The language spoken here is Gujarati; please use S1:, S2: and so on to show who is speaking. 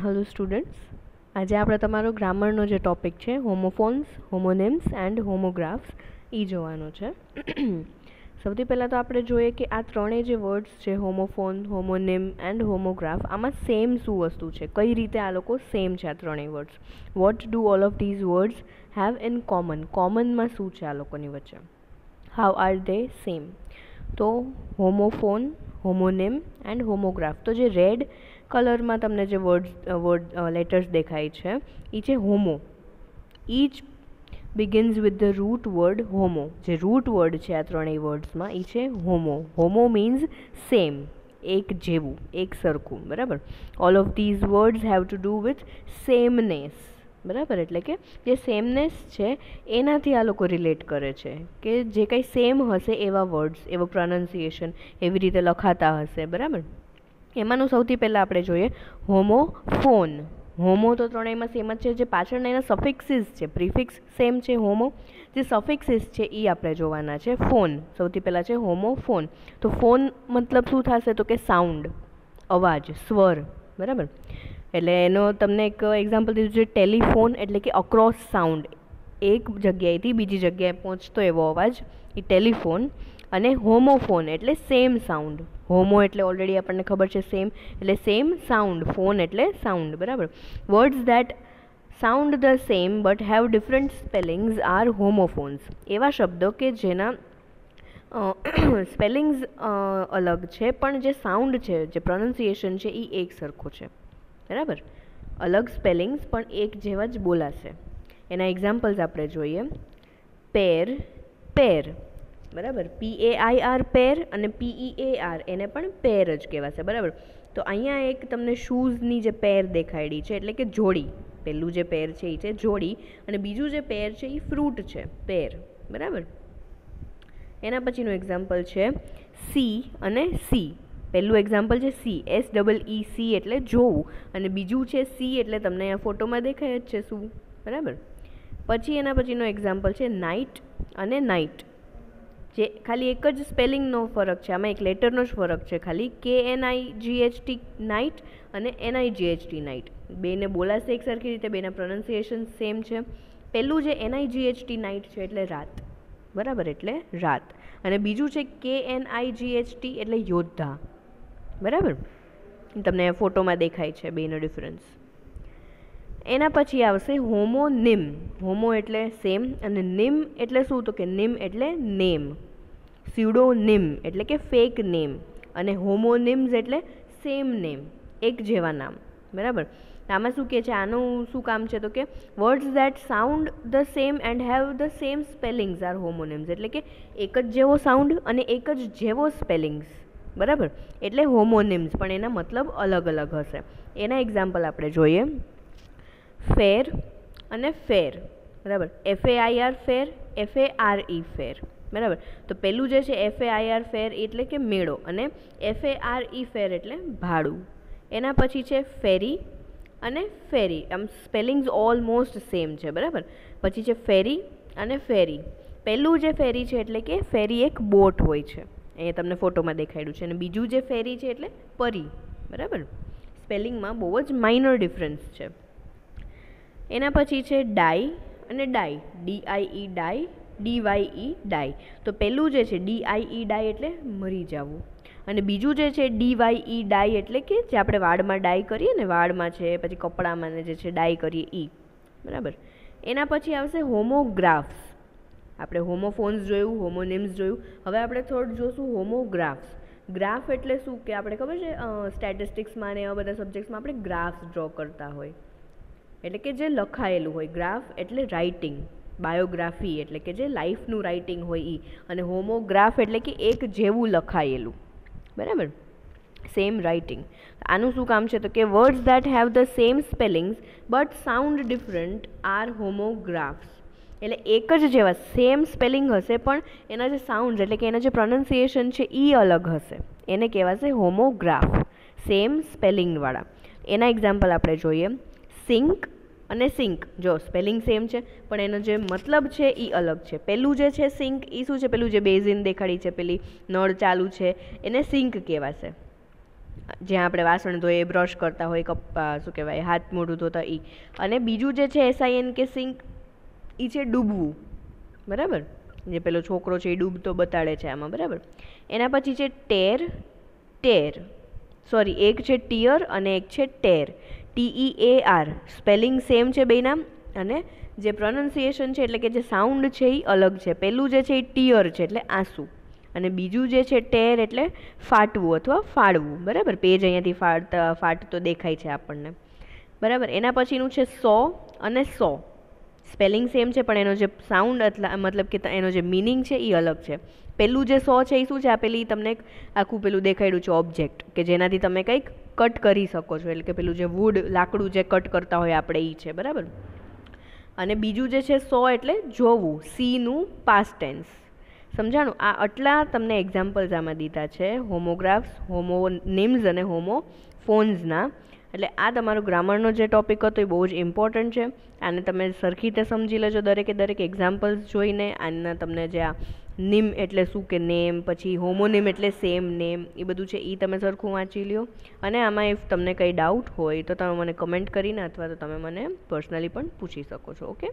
S1: હેલો સ્ટુડન્ટ્સ આજે આપણે તમારો ગ્રામરનો જે ટોપિક છે હોમોફોન્સ હોમોનેમ્સ એન્ડ હોમોગ્રાફ્સ એ જોવાનો છે સૌથી પહેલાં તો આપણે જોઈએ કે આ ત્રણેય જે વર્ડ્સ છે હોમોફોન હોમોનેમ એન્ડ હોમોગ્રાફ આમાં સેમ શું વસ્તુ છે કઈ રીતે આ લોકો સેમ છે આ ત્રણેય words what do all of these words have in common કોમનમાં શું છે આ લોકોની વચ્ચે હાઉ આર ધે સેમ તો હોમોફોન હોમોનેમ એન્ડ હોમોગ્રાફ તો જે રેડ કલરમાં તમને જે વર્ડ્સ વર્ડ લેટર્સ દેખાય છે એ છે homo each begins with the root word homo જે રૂટ વર્ડ છે આ ત્રણેય વર્ડ્સમાં એ છે હોમો હોમો મીન્સ સેમ એક જેવું એક સરખું બરાબર all of these words have to do with sameness બરાબર એટલે કે જે સેમનેસ છે એનાથી આ લોકો રિલેટ કરે છે કે જે કંઈ સેમ હશે એવા વર્ડ્સ એવો પ્રોનાઉન્સિએશન એવી રીતે લખાતા હશે બરાબર એમાંનું સૌથી પહેલાં આપણે જોઈએ હોમો ફોન હોમો તો ત્રણેયમાં સેમ જ છે જે પાછળના એના સફિક્સિસ છે પ્રિફિક્સ સેમ છે હોમો જે સફિક્સિસ છે એ આપણે જોવાના છે ફોન સૌથી પહેલાં છે હોમો ફોન તો ફોન મતલબ શું થશે તો કે સાઉન્ડ અવાજ સ્વર બરાબર એટલે એનો તમને એક એક્ઝામ્પલ દીધું છે ટેલિફોન એટલે કે અક્રોસ સાઉન્ડ એક જગ્યાએથી બીજી જગ્યાએ પહોંચતો એવો અવાજ એ ટેલિફોન અને હોમોફોન એટલે સેમ સાઉન્ડ હોમો એટલે ઓલરેડી આપણને ખબર છે સેમ એટલે સેમ સાઉન્ડ ફોન એટલે સાઉન્ડ બરાબર words that sound the same but have different spellings are homophones એવા શબ્દો કે જેના સ્પેલિંગ્સ અલગ છે પણ જે સાઉન્ડ છે જે પ્રોનાઉન્સિએશન છે એ એક સરખો છે બરાબર અલગ સ્પેલિંગ્સ પણ એક જેવા જ બોલાશે એના એક્ઝામ્પલ્સ આપણે જોઈએ પેર પેર બરાબર પી એ આઈ આર પેર અને પીઈ એ આર એને પણ પેર જ કહેવાશે બરાબર તો અહીંયા એક તમને શૂઝની જે પેર દેખાડી છે એટલે કે જોડી પહેલું જે પેર છે એ છે જોડી અને બીજું જે પેર છે એ ફ્રૂટ છે પેર બરાબર એના પછીનું એક્ઝામ્પલ છે સી અને સી પહેલું એક્ઝામ્પલ છે see S double E see એટલે જોવું અને બીજું છે સી એટલે તમને અહીંયા ફોટોમાં દેખાય જ છે શું બરાબર પછી એના પછીનો એક્ઝામ્પલ છે નાઇટ અને નાઇટ જે ખાલી એક જ સ્પેલિંગનો ફરક છે આમાં એક લેટરનો જ ફરક છે ખાલી કે એન આઈ જીએચટી નાઇટ અને એન આઈ જીએચટી નાઇટ બેને બોલાશે એક સરખી રીતે બેના પ્રોનાઉન્સિએશન સેમ છે પહેલું જે એન આઈ જીએચટી નાઇટ છે એટલે રાત બરાબર એટલે રાત અને બીજું છે કે એન આઈ જીએચટી એટલે યોદ્ધા બરાબર તમને ફોટોમાં દેખાય છે બેનો ડિફરન્સ એના પછી આવશે હોમોનિમ હોમો એટલે સેમ અને નિમ એટલે શું તો કે નિમ એટલે નેમ સ્યુડોનિમ એટલે કે ફેક નેમ અને હોમોનિમ્સ એટલે સેમ નેમ એક જેવા નામ બરાબર આમાં શું કહે છે આનું શું કામ છે તો કે words that sound the same and have the same spellings are homonyms એટલે કે એક જ જેવો સાઉન્ડ અને એક જ જેવો સ્પેલિંગ્સ બરાબર એટલે હોમોનિમ્સ પણ એના મતલબ અલગ અલગ હશે એના એક્ઝામ્પલ આપણે જોઈએ ફેર અને ફેર બરાબર F A I R fair F A R E fare બરાબર તો પહેલું જે છે એફ એ આઈ આર ફેર એટલે કે મેળો અને એફ એ આર ઈ ફેર એટલે ભાડું એના પછી છે ફેરી અને ફેરી આમ સ્પેલિંગ્સ ઓલમોસ્ટ સેમ છે બરાબર પછી છે ફેરી અને ફેરી પહેલું જે ફેરી છે એટલે કે ફેરી એક બોટ હોય છે અહીંયા તમને ફોટોમાં દેખાડ્યું છે અને બીજું જે ફેરી છે એટલે પરી બરાબર સ્પેલિંગમાં બહુ જ માઇનર ડિફરન્સ છે એના પછી છે ડાય અને dye D I E die D Y E dye તો પહેલું જે છે ડી આઈ ઈ ડાય એટલે મરી જવું અને બીજું જે છે ડી વાય ઈ ડાય એટલે કે જે આપણે વાળમાં ડાય કરીએ ને વાળમાં છે પછી કપડામાં જે છે ડાય કરીએ ઈ બરાબર એના પછી આવશે હોમોગ્રાફ્સ આપણે હોમોફોન્સ જોયું હોમોનેમ્સ જોયું હવે આપણે થોડ જોશું હોમોગ્રાફ્સ ગ્રાફ એટલે શું કે આપણે ખબર છે સ્ટેટિસ્ટિક્સમાં ને એવા બધા સબ્જેક્ટ્સમાં આપણે ગ્રાફ્સ ડ્રો કરતા હોય એટલે કે જે લખાયેલું હોય ગ્રાફ એટલે રાઇટિંગ બાયોગ્રાફી એટલે કે જે લાઈફનું રાઇટિંગ હોય એ અને હોમોગ્રાફ એટલે કે એક જેવું લખાયેલું બરાબર સેમ રાઇટિંગ આનું શું કામ છે તો કે words that have the same spellings but sound different are homographs એટલે એક જ જેવા સેમ સ્પેલિંગ હશે પણ એના જે સાઉન્ડ એટલે કે એના જે પ્રોનાઉન્સિએશન છે એ અલગ હશે એને કહેવાશે હોમોગ્રાફ સેમ સ્પેલિંગવાળા એના એક્ઝામ્પલ આપણે જોઈએ સિંક અને સિંક જો સ્પેલિંગ સેમ છે પણ એનો જે મતલબ છે એ અલગ છે પહેલું જે છે સિંક એ શું છે પેલું જે બેઝિન દેખાડી છે પેલી નળ ચાલુ છે એને સિંક કહેવાશે જ્યાં આપણે વાસણ ધોઈએ બ્રશ કરતા હોય કપ શું કહેવાય હાથ મોઢું ધોતા એ અને બીજું જે છે એસઆઈએન કે સિંક એ છે ડૂબવું બરાબર જે પેલો છોકરો છે એ ડૂબતો બતાડે છે આમાં બરાબર એના પછી છે ટેર ટેર સોરી એક છે ટીયર અને એક છે tear T E A R spelling same છે બેના અને જે પ્રોનન્સિએશન છે એટલે કે જે સાઉન્ડ છે એ અલગ છે પહેલું જે છે એ ટીયર છે એટલે આંસુ અને બીજું જે છે ટેર એટલે ફાટવું અથવા ફાળવું બરાબર પેજ અહીંયાથી ફાડતા ફાટતો દેખાય છે આપણને બરાબર એના પછીનું છે સો અને સો સ્પેલિંગ સેમ છે પણ એનો જે સાઉન્ડ એટલા મતલબ કે એનો જે મિનિંગ છે એ અલગ છે પેલું જે સો છે એ શું છે આ પેલી તમને આખું પેલું દેખાડ્યું છે ઓબ્જેક્ટ કે જેનાથી તમે કંઈક કટ કરી શકો છો એટલે કે પેલું જે વુડ લાકડું જે કટ કરતા હોય આપણે એ છે બરાબર અને બીજું જે છે સો એટલે જોવું સીનું પાસ્ટ ટેન્સ સમજાણું આ આટલા તમને એક્ઝામ્પલ્સ આમાં દીધા છે હોમોગ્રાફ્સ હોમો નેમ્સ અને હોમો ફોન્સના એટલે આ તમારો ગ્રામરનો જે ટોપિક હતો એ બહુ જ ઇમ્પોર્ટન્ટ છે આને તમે સરખી રીતે સમજી લેજો દરેકે દરેક એક્ઝામ્પલ્સ જોઈને આના તમને જે આ નિમ એટલે શું કે નેમ પછી હોમોનિમ એટલે સેમ નેમ એ બધું છે એ તમે સરખું વાંચી લ્યો અને આમાં ઇફ તમને કંઈ ડાઉટ હોય તો તમે મને કમેન્ટ કરીને અથવા તો તમે મને પર્સનલી પણ પૂછી શકો છો ઓકે